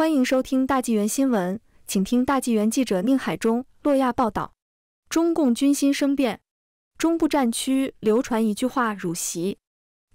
欢迎收听大纪元新闻，请听大纪元记者宁海中、洛亚报道：中共军心生变，中部战区流传一句话“辱袭”。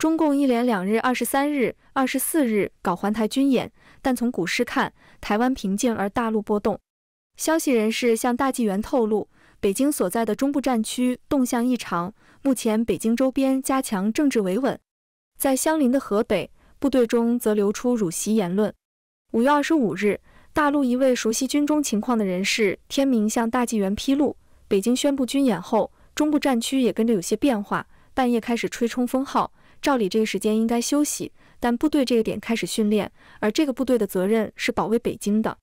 中共一连两日，二十三日、二十四日搞环台军演，但从股市看，台湾平静而大陆波动。消息人士向大纪元透露，北京所在的中部战区动向异常，目前北京周边加强政治维稳，在相邻的河北，部队中则流出“辱袭”言论。五月二十五日，大陆一位熟悉军中情况的人士天明向大纪元披露，北京宣布军演后，中部战区也跟着有些变化。半夜开始吹冲锋号，照理这个时间应该休息，但部队这个点开始训练。而这个部队的责任是保卫北京的。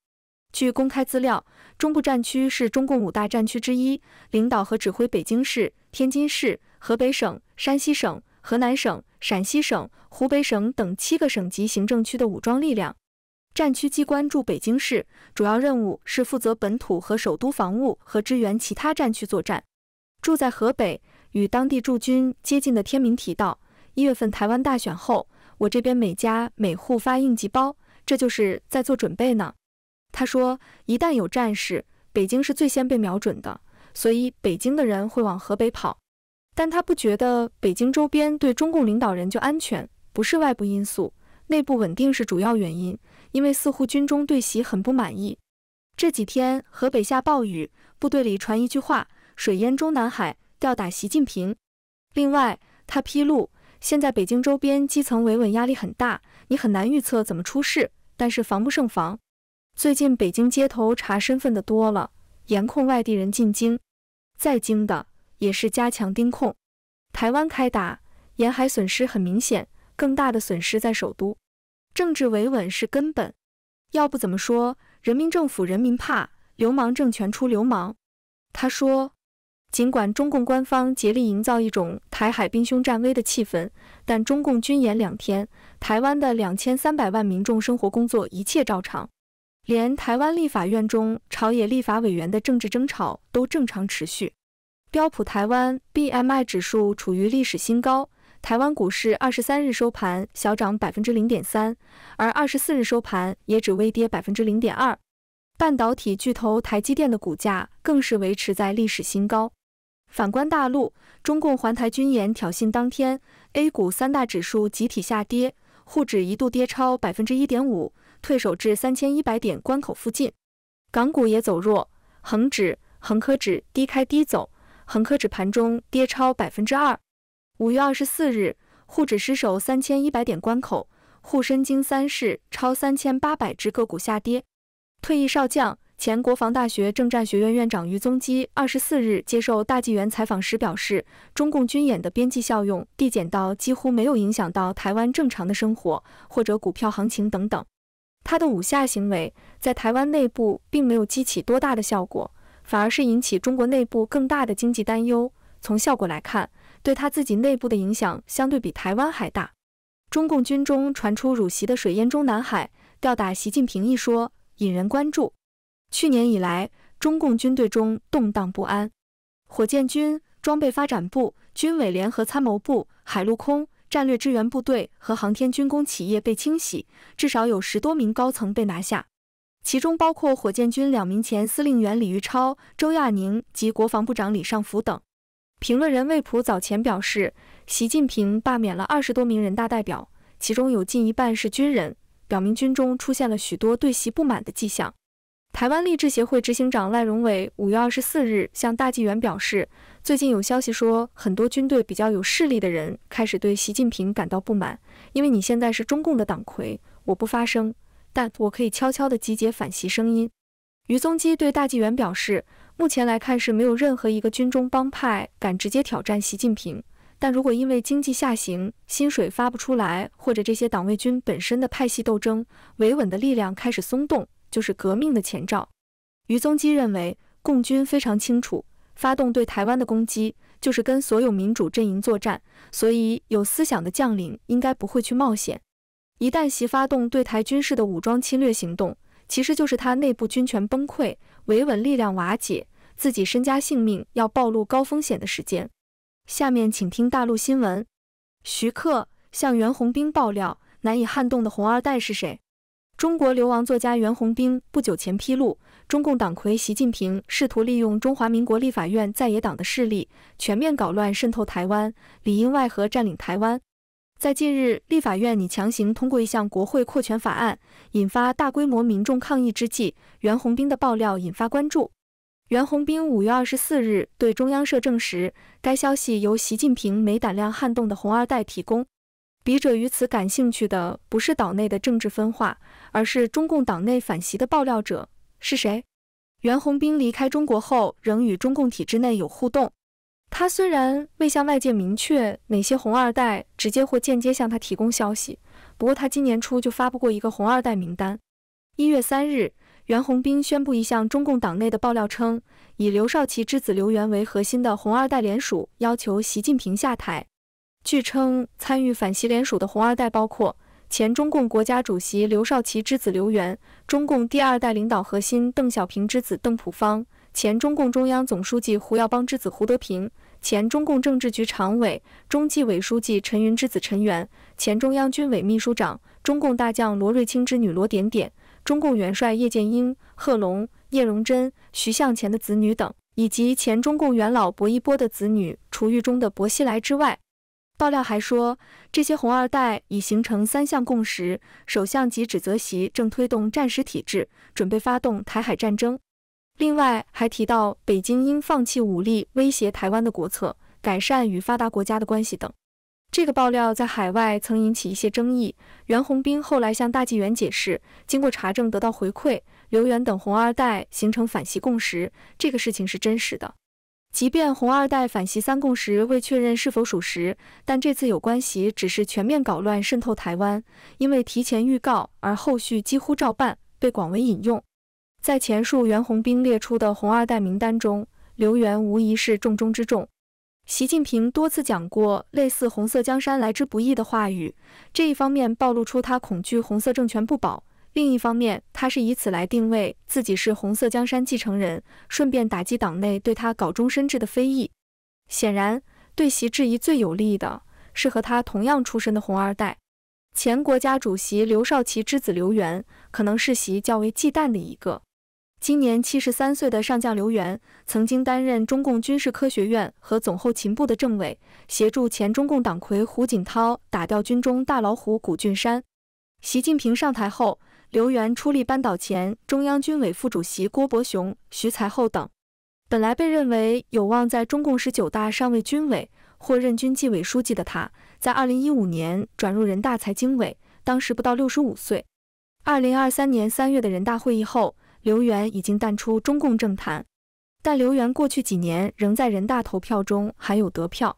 据公开资料，中部战区是中共五大战区之一，领导和指挥北京市、天津市、河北省、山西省、河南省、陕西省、湖北省等七个省级行政区的武装力量。战区机关驻北京市，主要任务是负责本土和首都防务和支援其他战区作战。住在河北与当地驻军接近的天明提到，一月份台湾大选后，我这边每家每户发应急包，这就是在做准备呢。他说，一旦有战事，北京是最先被瞄准的，所以北京的人会往河北跑。但他不觉得北京周边对中共领导人就安全，不是外部因素。内部稳定是主要原因，因为似乎军中对习很不满意。这几天河北下暴雨，部队里传一句话：水淹中南海，吊打习近平。另外，他披露，现在北京周边基层维稳压力很大，你很难预测怎么出事，但是防不胜防。最近北京街头查身份的多了，严控外地人进京，在京的也是加强盯控。台湾开打，沿海损失很明显，更大的损失在首都。政治维稳是根本，要不怎么说“人民政府人民怕，流氓政权出流氓”。他说，尽管中共官方竭力营造一种台海兵凶战危的气氛，但中共军演两天，台湾的两千三百万民众生活工作一切照常，连台湾立法院中朝野立法委员的政治争吵都正常持续。标普台湾 BMI 指数处于历史新高。台湾股市二十三日收盘小涨百分之零点三，而二十四日收盘也只微跌百分之零点二。半导体巨头台积电的股价更是维持在历史新高。反观大陆，中共环台军演挑衅当天，A 股三大指数集体下跌，沪指一度跌超百分之一点五，退守至三千一百点关口附近。港股也走弱，恒指、恒科指低开低走，恒科指盘中跌超百分之二。五月二十四日，沪指失守三千一百点关口，沪深经三市超三千八百只个股下跌。退役少将、前国防大学政战学院院长于宗基，二十四日接受大纪元采访时表示，中共军演的边际效用递减到几乎没有影响到台湾正常的生活或者股票行情等等。他的五下行为在台湾内部并没有激起多大的效果，反而是引起中国内部更大的经济担忧。从效果来看。对他自己内部的影响相对比台湾还大。中共军中传出主席的水淹中南海、吊打习近平一说，引人关注。去年以来，中共军队中动荡不安，火箭军装备发展部、军委联合参谋部、海陆空战略支援部队和航天军工企业被清洗，至少有十多名高层被拿下，其中包括火箭军两名前司令员李玉超、周亚宁及国防部长李尚福等。评论人魏普早前表示，习近平罢免了二十多名人大代表，其中有近一半是军人，表明军中出现了许多对习不满的迹象。台湾励志协会执行长赖荣伟五月二十四日向大纪元表示，最近有消息说，很多军队比较有势力的人开始对习近平感到不满，因为你现在是中共的党魁，我不发声，但我可以悄悄地集结反习声音。余宗基对大纪元表示。目前来看是没有任何一个军中帮派敢直接挑战习近平，但如果因为经济下行，薪水发不出来，或者这些党卫军本身的派系斗争，维稳的力量开始松动，就是革命的前兆。余宗基认为，共军非常清楚，发动对台湾的攻击就是跟所有民主阵营作战，所以有思想的将领应该不会去冒险。一旦习发动对台军事的武装侵略行动，其实就是他内部军权崩溃，维稳力量瓦解。自己身家性命要暴露高风险的时间。下面请听大陆新闻。徐克向袁弘斌爆料：难以撼动的红二代是谁？中国流亡作家袁弘斌不久前披露，中共党魁习近平试图利用中华民国立法院在野党的势力，全面搞乱、渗透台湾，里应外合占领台湾。在近日立法院拟强行通过一项国会扩权法案，引发大规模民众抗议之际，袁弘斌的爆料引发关注。袁宏斌五月二十四日对中央社证实，该消息由习近平没胆量撼动的“红二代”提供。笔者于此感兴趣的不是岛内的政治分化，而是中共党内反习的爆料者是谁。袁宏斌离开中国后，仍与中共体制内有互动。他虽然未向外界明确哪些“红二代”直接或间接向他提供消息，不过他今年初就发布过一个“红二代”名单。一月三日。袁宏斌宣布一项中共党内的爆料称，以刘少奇之子刘源为核心的“红二代”联署要求习近平下台。据称，参与反习联署的“红二代”包括前中共国家主席刘少奇之子刘源、中共第二代领导核心邓小平之子邓朴方、前中共中央总书记胡耀邦之子胡德平、前中共政治局常委、中纪委书记陈云之子陈元、前中央军委秘书长、中共大将罗瑞卿之女罗点点。中共元帅叶剑英、贺龙、叶荣臻、徐向前的子女等，以及前中共元老薄一波的子女（除狱中的薄熙来之外），爆料还说，这些“红二代”已形成三项共识：首相及指责席正推动战时体制，准备发动台海战争；另外还提到，北京应放弃武力威胁台湾的国策，改善与发达国家的关系等。这个爆料在海外曾引起一些争议，袁弘斌后来向大纪元解释，经过查证得到回馈，刘源等红二代形成反袭共识，这个事情是真实的。即便红二代反袭三共识未确认是否属实，但这次有关系只是全面搞乱渗透台湾，因为提前预告而后续几乎照办，被广为引用。在前述袁弘斌列出的红二代名单中，刘源无疑是重中之重。习近平多次讲过类似“红色江山来之不易”的话语，这一方面暴露出他恐惧红色政权不保；另一方面，他是以此来定位自己是红色江山继承人，顺便打击党内对他搞终身制的非议。显然，对习质疑最有利的是和他同样出身的“红二代”，前国家主席刘少奇之子刘源，可能是习较为忌惮的一个。今年七十三岁的上将刘源，曾经担任中共军事科学院和总后勤部的政委，协助前中共党魁胡锦涛打掉军中大老虎谷俊山。习近平上台后，刘源出力扳倒前中央军委副主席郭伯雄、徐才厚等。本来被认为有望在中共十九大上位军委或任军纪委书记的他，在二零一五年转入人大财经委，当时不到六十五岁。二零二三年三月的人大会议后。刘源已经淡出中共政坛，但刘源过去几年仍在人大投票中还有得票。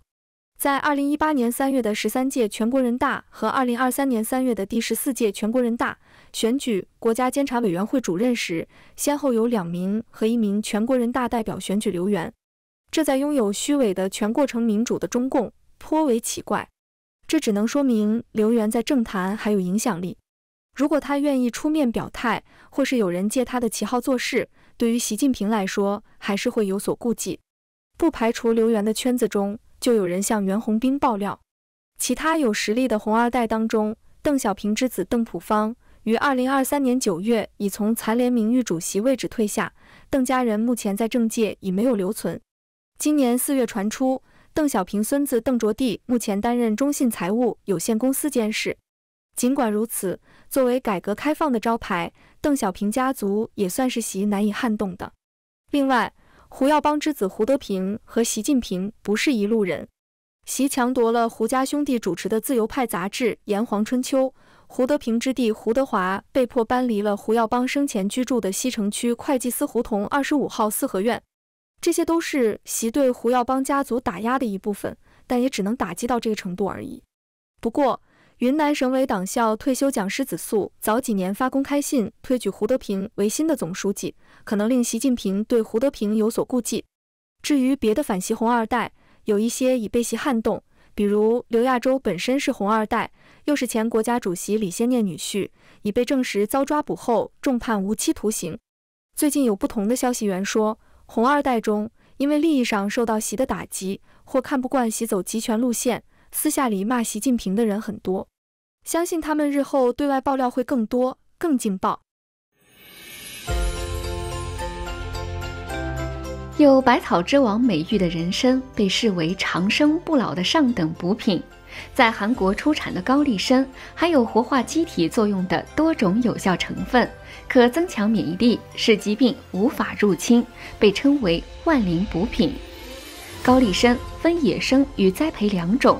在二零一八年三月的十三届全国人大和二零二三年三月的第十四届全国人大选举国家监察委员会主任时，先后有两名和一名全国人大代表选举刘源，这在拥有虚伪的全过程民主的中共颇为奇怪。这只能说明刘源在政坛还有影响力。如果他愿意出面表态，或是有人借他的旗号做事，对于习近平来说还是会有所顾忌。不排除刘源的圈子中就有人向袁宏兵爆料。其他有实力的“红二代”当中，邓小平之子邓朴方于二零二三年九月已从残联名誉主席位置退下，邓家人目前在政界已没有留存。今年四月传出，邓小平孙子邓卓棣目前担任中信财务有限公司监事。尽管如此，作为改革开放的招牌，邓小平家族也算是习难以撼动的。另外，胡耀邦之子胡德平和习近平不是一路人，习强夺了胡家兄弟主持的自由派杂志《炎黄春秋》，胡德平之弟胡德华被迫搬离了胡耀邦生前居住的西城区会计司胡同二十五号四合院。这些都是习对胡耀邦家族打压的一部分，但也只能打击到这个程度而已。不过，云南省委党校退休讲师子素早几年发公开信推举胡德平为新的总书记，可能令习近平对胡德平有所顾忌。至于别的反习红二代，有一些已被其撼动，比如刘亚洲本身是红二代，又是前国家主席李先念女婿，已被证实遭抓捕后重判无期徒刑。最近有不同的消息源说，红二代中因为利益上受到习的打击，或看不惯习走集权路线，私下里骂习近平的人很多。相信他们日后对外爆料会更多、更劲爆。有“百草之王”美誉的人参，被视为长生不老的上等补品。在韩国出产的高丽参，含有活化机体作用的多种有效成分，可增强免疫力，使疾病无法入侵，被称为“万灵补品”。高丽参分野生与栽培两种。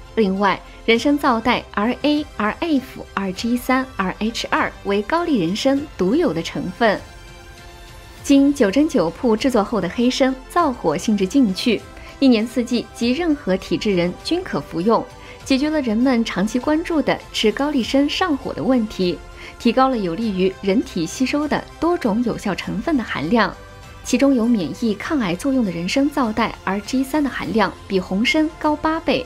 另外，人参皂苷 R A、R F、R G 三、R H 二为高丽人参独有的成分。经九蒸九铺制作后的黑参，燥火性质进去，一年四季及任何体质人均可服用，解决了人们长期关注的吃高丽参上火的问题，提高了有利于人体吸收的多种有效成分的含量，其中有免疫抗癌作用的人参皂苷 R G 三的含量比红参高八倍。